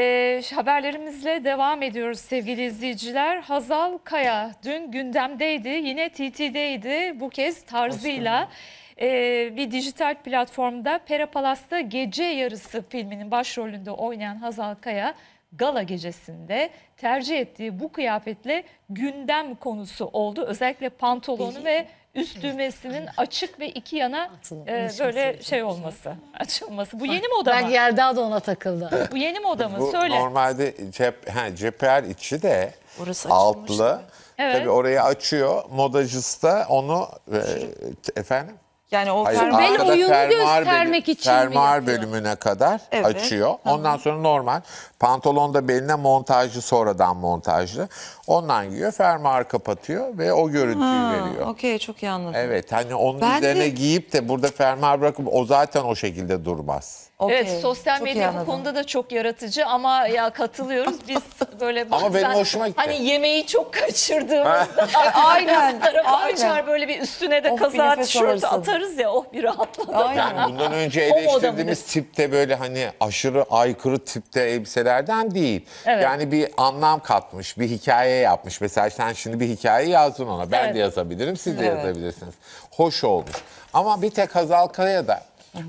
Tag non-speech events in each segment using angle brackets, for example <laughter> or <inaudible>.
E, haberlerimizle devam ediyoruz sevgili izleyiciler. Hazal Kaya dün gündemdeydi, yine TT'deydi. Bu kez tarzıyla e, bir dijital platformda Pera Palas'ta Gece Yarısı filminin başrolünde oynayan Hazal Kaya gala gecesinde tercih ettiği bu kıyafetle gündem konusu oldu. Özellikle pantolonu ve üst düğmesinin açık ve iki yana e, böyle şey olması, <laughs> açılması. Bu yeni moda mı? Ben Yerda da ona takıldı. Bu yeni moda mı? Bu Söyle. normalde cep, ha, cepher içi de altlı. mı? Evet. Tabii orayı açıyor. Modacısta onu e, efendim yani o Hayır, fermuar... Ben uyumu göstermek bölüm, için Fermuar bölümüne kadar evet. açıyor. Ondan Hı-hı. sonra normal pantolonda beline montajlı sonradan montajlı. Ondan giyiyor fermuar kapatıyor ve o görüntüyü ha, veriyor. Okey çok iyi anladım. Evet hani onun ben üzerine de... giyip de burada fermuar bırakıp o zaten o şekilde durmaz. Okey. Evet sosyal medya bu konuda da çok yaratıcı ama ya katılıyoruz biz <laughs> böyle Ama benim hoşuma gitti. Hani yemeği çok kaçırdığımızda, <laughs> e, aynen tarafa aynen. açar böyle bir üstüne de Oh, bir kaza nefes atarız ya oh bir rahatladı. Aynen. Yani bundan önce O moda eleştirdiğimiz tipte böyle hani aşırı aykırı tipte elbiselerden değil. Evet. Yani bir anlam katmış, bir hikaye yapmış. Mesela sen şimdi bir hikaye yazdın ona. Ben Evet. de yazabilirim, siz de Evet. yazabilirsiniz. Hoş olmuş. Ama bir tek Hazal da.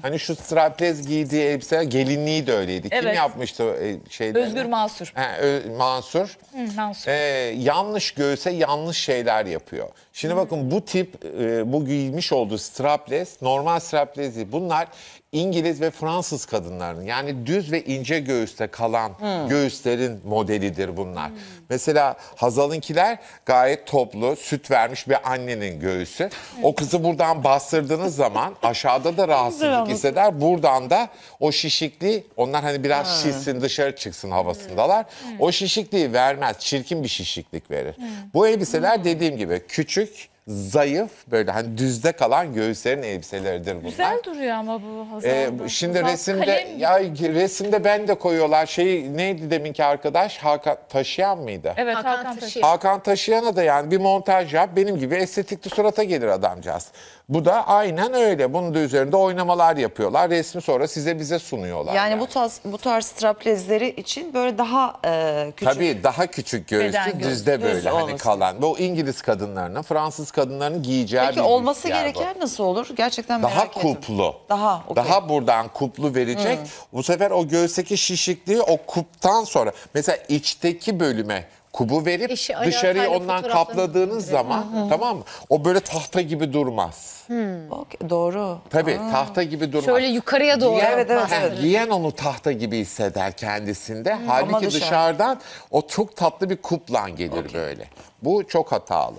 Hani şu straplez giydiği elbise gelinliği de öyleydi. Kim yapmıştı e, şeyleri? Özgür Mansur. Ha, Ö- Mansur. Mansur. Ee, yanlış göğüse yanlış şeyler yapıyor. Şimdi bakın bu tip e, bu giymiş olduğu strapless normal strapless değil. Bunlar İngiliz ve Fransız kadınlarının yani düz ve ince göğüste kalan hmm. göğüslerin modelidir bunlar. Hmm. Mesela Hazal'ınkiler gayet toplu, süt vermiş bir annenin göğüsü. O kızı buradan bastırdığınız zaman aşağıda da rahatsızlık hisseder. Buradan da o şişikliği, onlar hani biraz ha. şişsin dışarı çıksın havasındalar. Hmm. O şişikliği vermez, çirkin bir şişiklik verir. Hmm. Bu elbiseler dediğim gibi küçük, zayıf böyle hani düzde kalan göğüslerin elbiseleridir bunlar. Güzel duruyor ama bu Hasan. Ee, şimdi Hasan resimde kalem. ya resimde ben de koyuyorlar. Şey neydi deminki arkadaş Hakan Taşıyan mıydı? Evet Hakan, Hakan Taşıyan. Hakan Taşıyan'a da yani bir montaj yap benim gibi estetikli surata gelir adamcağız. Bu da aynen öyle. Bunun da üzerinde oynamalar yapıyorlar. Resmi sonra size bize sunuyorlar. Yani, yani. bu tarz bu tarz straplezleri için böyle daha e, küçük. Tabii daha küçük göğüslü göğüs, böyle hani kalan. Bu İngiliz kadınlarının, Fransız kadınların giyeceği Peki, bir olması gereken bu. nasıl olur? Gerçekten merak Daha kuplu. Edin. Daha okay. Daha buradan kuplu verecek. Hmm. Bu sefer o göğüsteki şişikliği o kuptan sonra mesela içteki bölüme kubu verip Eşi Ali dışarıyı ondan fotoğraflarını kapladığınız zaman tamam mı? O böyle tahta gibi durmaz. Hmm. Okey, doğru. Tabii tahta gibi durmaz. Şöyle yukarıya doğru. Giyen, Evet, evet, evet. giyen onu tahta gibi hisseder kendisinde. Hmm. Ama Halbuki dışarıdan o çok tatlı bir kuplan gelir böyle. Bu çok hatalı.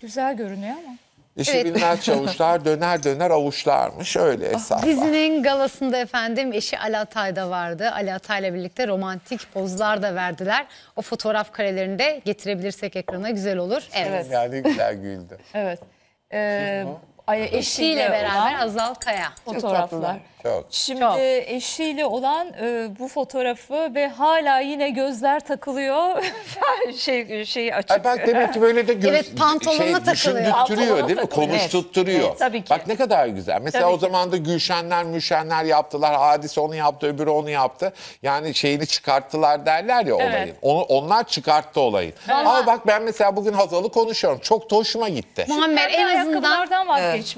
Güzel görünüyor ama. İşi evet. bilmez çavuşlar <laughs> döner döner avuçlarmış öyle ah, hesap Dizinin galasında efendim eşi Ali Atay da vardı. Ali ile birlikte romantik pozlar da verdiler. O fotoğraf karelerini de getirebilirsek ekrana güzel olur. Evet. Yani güzel güldü. evet. Ee, Ay, eşiyle beraber Azal Kaya. Fotoğraflar. Çok. Şimdi Çok. eşiyle olan e, bu fotoğrafı ve hala yine gözler takılıyor. <laughs> şey şeyi açık. Ay bak demek ki böyle de göz Evet, pantolonuna şey, takılıyor. düşündürtüyor Pantolonuna değil mi? takılıyor. tutturuyor. Evet, tabii ki. Bak ne kadar güzel. Mesela Tabii o zaman da Gülşenler, Müşenler yaptılar. Hadise onu yaptı, öbürü onu yaptı. Yani şeyini çıkarttılar derler ya olayın. Evet. Onu, onlar çıkarttı olayı. Ama bak ben mesela bugün Hazal'ı konuşuyorum. Çok da hoşuma gitti. Muammer en azından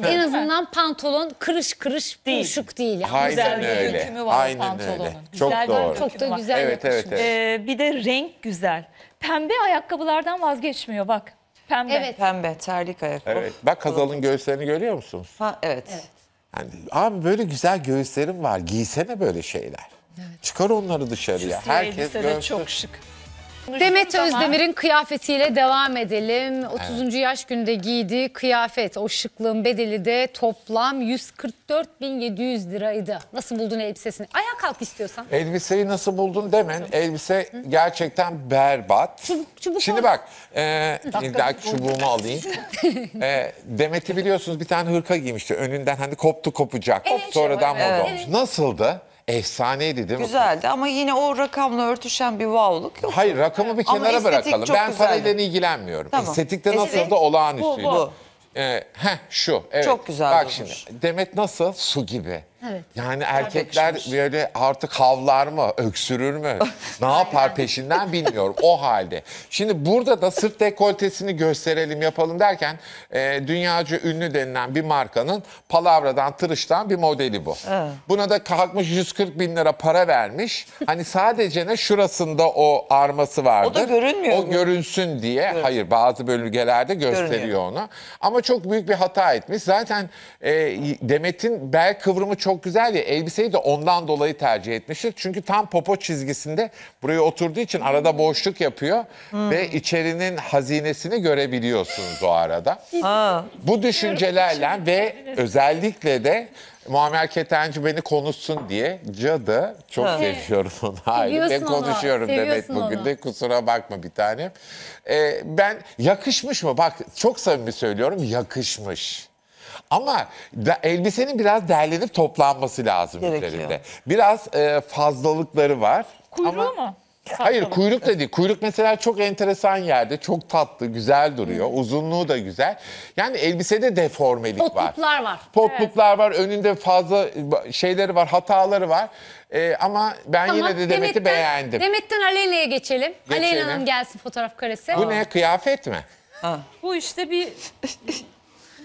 en azından pantolon kırış kırış değil. buruşuk değil değil. Yani. Aynen güzel bir öyle. dökümü var Aynen pantolonun. öyle. Çok Güzel doğru. Çok da var. güzel Evet, evet, evet. Ee, bir de renk güzel. Pembe ayakkabılardan vazgeçmiyor bak. Pembe. Evet. Pembe, terlik ayakkabı. Evet. Bak Kazal'ın göğüslerini görüyor musunuz? Ha, evet. Yani, abi böyle güzel göğüslerim var. Giysene böyle şeyler. Çıkar onları dışarıya. Herkes Herkes görsün. çok şık. Demet Özdemir'in kıyafetiyle devam edelim. 30. Evet. yaş günde giydiği kıyafet, o şıklığın bedeli de toplam 144.700 liraydı. Nasıl buldun elbisesini? Ayağa kalk istiyorsan. Elbiseyi nasıl buldun demen. Elbise Hı? gerçekten berbat. Çubuk, çubuk Şimdi bak, e, illaki çubuğumu alayım. e, Demet'i biliyorsunuz bir tane hırka giymişti. Önünden hani koptu kopacak. Evet, Sonradan evet. moda olmuş. Evet. Nasıldı? Efsaneydi değil mi? Güzeldi ama yine o rakamla örtüşen bir wow'luk yok. Hayır rakamı bir kenara estetik bırakalım. çok Ben güzeldi. parayla ilgileniyorum. Tamam. Estetikte nasıl Estetik. da Bu, olağanüstüydü. bu. Ee, heh şu. Evet. Çok güzel Bak durmuş. şimdi Demet nasıl? Su gibi. Evet. Yani erkekler böyle artık havlar mı, öksürür mü, <laughs> ne yapar peşinden bilmiyorum o halde. Şimdi burada da sırt dekoltesini gösterelim yapalım derken e, dünyaca ünlü denilen bir markanın palavradan tırıştan bir modeli bu. Buna da kalkmış 140 bin lira para vermiş. Hani sadece ne şurasında o arması vardır. O da görünmüyor. O mu? görünsün diye. Görün. Hayır bazı bölgelerde gösteriyor görünmüyor. onu. Ama çok büyük bir hata etmiş. Zaten e, Demet'in bel kıvrımı çok çok güzel ya elbiseyi de ondan dolayı tercih etmiştir. Çünkü tam popo çizgisinde buraya oturduğu için arada boşluk yapıyor ve hmm. içerinin hazinesini görebiliyorsunuz o arada. Bu düşüncelerle ve özellikle de Muammer Ketenci beni konuşsun diye cadı çok seviyorum onu. Hayır ben konuşuyorum demek bugün onu. de kusura bakma bir tanem. Ee, ben yakışmış mı? Bak çok samimi söylüyorum yakışmış. Ama da, elbisenin biraz derlenip toplanması lazım Gerekiyor. üzerinde. Biraz e, fazlalıkları var. Kuyruğu ama... mu? Hayır kuyruk dedi. Kuyruk mesela çok enteresan yerde. Çok tatlı, güzel duruyor. Hı. Uzunluğu da güzel. Yani elbisede deformelik Potluklar var. Potluklar var. Potluklar evet. var. Önünde fazla şeyleri var, hataları var. Ee, ama ben tamam. yine de Demet'i Demet'ten, beğendim. Demet'ten Aleyna'ya geçelim. geçelim. Aleyna Hanım gelsin fotoğraf karesi. Bu Aa. ne? Kıyafet mi? Ha. Bu işte bir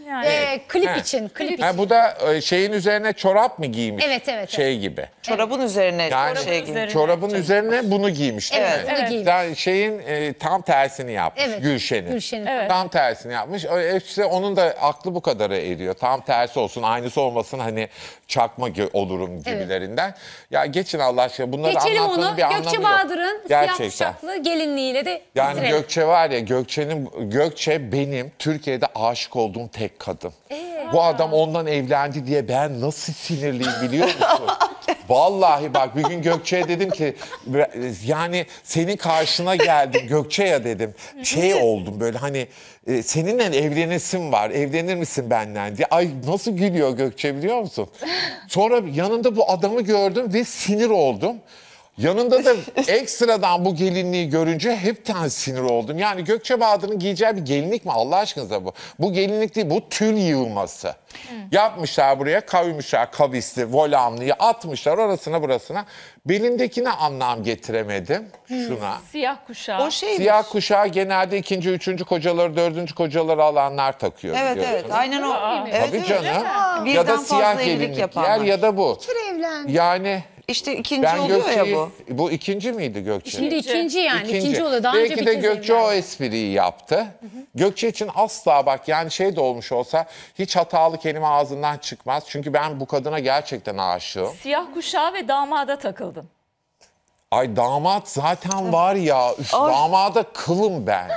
yani. Ee, klip He. için, klip Ha, için. bu da e, şeyin üzerine çorap mı giymiş? Evet, evet, Şey gibi. Çorabın üzerine Yani şey gibi. üzerine. Çorabın üzerine bunu giymiş değil Evet, mi? Evet. giymiş. Yani şeyin e, tam tersini yapmış Evet. Gülşen'in. Gülşen'in. Evet. Tam tersini yapmış. O- onun da aklı bu kadara eriyor. Tam tersi olsun, aynısı olmasın hani çakma olurum gibilerinden. Ya geçin Allah aşkına bunları Geçelim anlatmanın onu. bir Gökçe Bahadır'ın siyah kuşaklı gelinliğiyle de Yani bitirelim. Gökçe var ya Gökçe'nin Gökçe benim Türkiye'de aşık olduğum tek kadın. Ee, Bu adam ondan evlendi diye ben nasıl sinirliyim biliyor musun? <laughs> Vallahi bak bir gün Gökçe'ye dedim ki yani senin karşına geldim Gökçe'ye dedim. Şey oldum böyle hani e, seninle evlenesim var evlenir misin benden diye. Ay nasıl gülüyor Gökçe biliyor musun? Sonra yanında bu adamı gördüm ve sinir oldum. Yanında da ekstradan bu gelinliği görünce hepten sinir oldum. Yani Gökçe Bahadır'ın giyeceği bir gelinlik mi Allah aşkınıza bu? Bu gelinlik değil bu tül yığılması. Hı. Yapmışlar buraya kavymuşlar kavisli, volamlıyı atmışlar orasına burasına. Belindekine anlam getiremedim şuna. Hmm, siyah kuşağı. O şeymiş. Siyah kuşağı genelde ikinci, üçüncü kocaları, dördüncü kocaları alanlar takıyor. Evet evet aynen o. Aa, evet, Tabii evet, canım. Ya da siyah gelinlik yapanlar. yer ya da bu. Bir kere evlendi. Yani işte ikinci ben oluyor Gökçe'yi- ya bu. Bu ikinci miydi Gökçe? Şimdi ikinci yani. İkinci oluyor. Daha Belki önce de Gökçe o yani. espriyi yaptı. Gökçe için asla bak yani şey de olmuş olsa hiç hatalı kelime ağzından çıkmaz. Çünkü ben bu kadına gerçekten aşığım. Siyah kuşağı ve damada takıldın. Ay damat zaten var ya. Üf, damada kılım ben.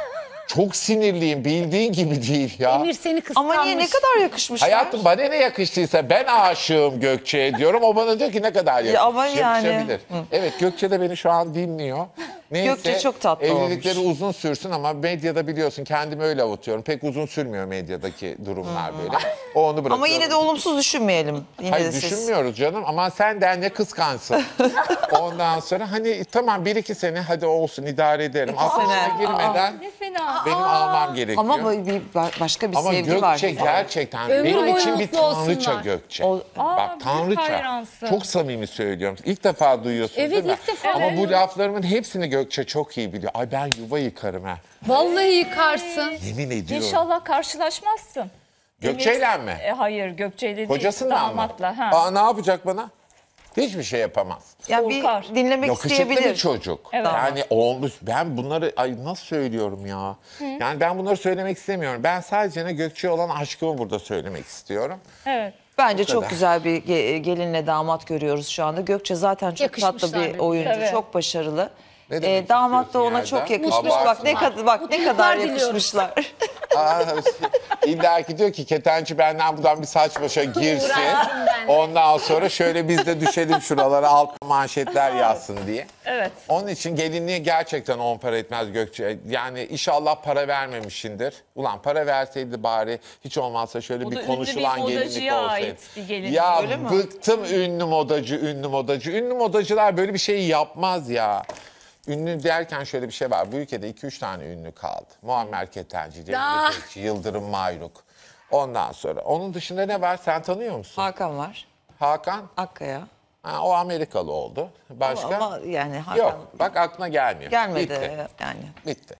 Çok sinirliyim bildiğin gibi değil ya. Emir seni kıskanmış. Ama niye ne kadar yakışmış? Hayatım bana ne yakıştıysa ben aşığım Gökçe'ye diyorum. O bana diyor ki ne kadar yakışmış. Ya ama yani. Evet Gökçe de beni şu an dinliyor. Neyse, Gökçe çok tatlı Evlilikleri olmuş. uzun sürsün ama medyada biliyorsun kendimi öyle avutuyorum. Pek uzun sürmüyor medyadaki durumlar hmm. böyle. O onu bırakıyorum. Ama yine de olumsuz düşünmeyelim. Yine Hayır de siz. düşünmüyoruz canım ama sen de ne kıskansın. <laughs> Ondan sonra hani tamam bir iki sene hadi olsun idare ederim. Aslına girmeden. Aa, fena. Benim almam gerekiyor. Ama böyle bir başka bir Ama sevgi Gökçe var. gerçekten Ömür benim için bir tanrıça olsunlar. Gökçe. O- Bak tanrıça. hayransı. Çok samimi söylüyorum. İlk defa duyuyorsun. Evet, değil mi? ilk defa Ama bu duyuyorum. laflarımın hepsini Gökçe çok iyi biliyor. Ay ben yuva yıkarım ha. Vallahi yıkarsın. Yemin ediyorum. İnşallah karşılaşmazsın. Gökçe'yle mi? E, hayır Gökçe'yle değil. Kocasından mı? damatla. Ha. Aa ne yapacak bana? Hiçbir şey yapamaz. Ya bir dinlemek Yakışıklı isteyebilir. bir çocuk. Evet. Yani olmuş. Ben bunları ay nasıl söylüyorum ya? Hı. Yani ben bunları söylemek istemiyorum. Ben sadece ne Gökçe'ye olan aşkımı burada söylemek istiyorum. Evet. Bence çok güzel bir e, gelinle damat görüyoruz şu anda. Gökçe zaten çok tatlı bir oyuncu, Evet. çok başarılı. Ee, damat da ona yerden? çok yakışmış. Bak ne Abartma. kadar bak ne kadar yakışmışlar. <laughs> Aa, İlla ki diyor ki ketenci benden buradan bir saç başa girsin. Ondan sonra şöyle biz de düşelim şuralara alt manşetler yazsın diye. Evet. Onun için gelinliği gerçekten on para etmez Gökçe. Yani inşallah para vermemişindir. Ulan para verseydi bari hiç olmazsa şöyle bir ünlü bir konuşulan gelinlik modacıya olsaydı. ait bir gelinlik, ya öyle mi? bıktım ünlü modacı, ünlü modacı. Ünlü modacılar böyle bir şey yapmaz ya. Ünlü derken şöyle bir şey var. Bu ülkede 2-3 tane ünlü kaldı. Muammer Ketenci, Cemil Tekçi, Yıldırım Mayruk. Ondan sonra. Onun dışında ne var? Sen tanıyor musun? Hakan var. Hakan? Akkaya. Ha, o Amerikalı oldu. Başka? Ama, ama yani Hakan... Yok. Bak aklına gelmiyor. Gelmedi Bitti. yani. Bitti.